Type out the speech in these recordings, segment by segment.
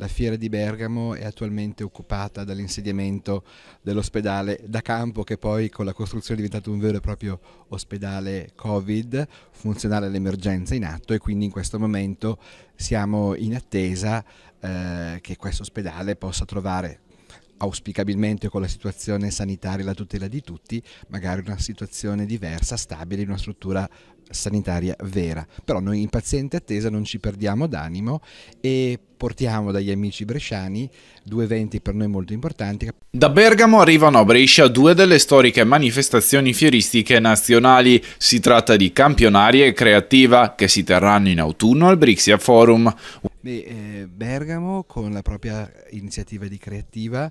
La fiera di Bergamo è attualmente occupata dall'insediamento dell'ospedale da campo che poi con la costruzione è diventato un vero e proprio ospedale Covid, funzionale all'emergenza in atto e quindi in questo momento siamo in attesa eh, che questo ospedale possa trovare auspicabilmente con la situazione sanitaria e la tutela di tutti, magari una situazione diversa, stabile in una struttura sanitaria vera. Però noi in paziente attesa non ci perdiamo d'animo e portiamo dagli amici bresciani due eventi per noi molto importanti. Da Bergamo arrivano a Brescia due delle storiche manifestazioni fieristiche nazionali. Si tratta di Campionaria e Creativa che si terranno in autunno al Brixia Forum, Beh, eh, Bergamo con la propria iniziativa di creativa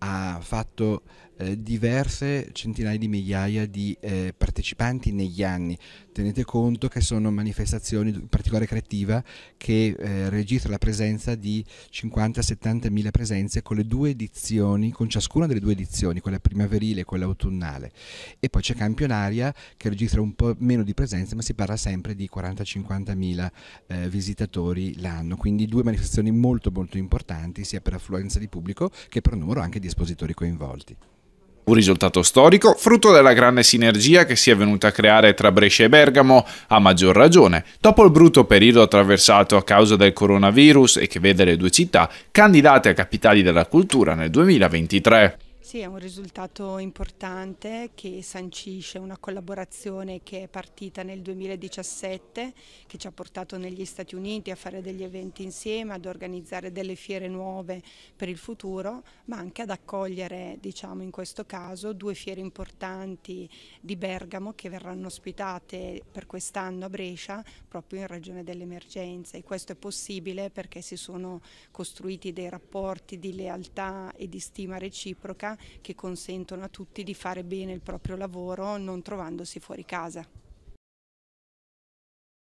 ha fatto eh, diverse centinaia di migliaia di eh, partecipanti negli anni. Tenete conto che sono manifestazioni, in particolare creativa, che eh, registra la presenza di 50-70 mila presenze con le due edizioni, con ciascuna delle due edizioni, quella primaverile e quella autunnale. E poi c'è campionaria che registra un po' meno di presenze, ma si parla sempre di 40-50 mila eh, visitatori l'anno. Quindi quindi due manifestazioni molto molto importanti sia per affluenza di pubblico che per numero anche di espositori coinvolti. Un risultato storico frutto della grande sinergia che si è venuta a creare tra Brescia e Bergamo, a maggior ragione, dopo il brutto periodo attraversato a causa del coronavirus e che vede le due città candidate a capitali della cultura nel 2023. Sì, è un risultato importante che sancisce una collaborazione che è partita nel 2017, che ci ha portato negli Stati Uniti a fare degli eventi insieme, ad organizzare delle fiere nuove per il futuro, ma anche ad accogliere, diciamo in questo caso, due fiere importanti di Bergamo che verranno ospitate per quest'anno a Brescia proprio in ragione dell'emergenza e questo è possibile perché si sono costruiti dei rapporti di lealtà e di stima reciproca che consentono a tutti di fare bene il proprio lavoro non trovandosi fuori casa.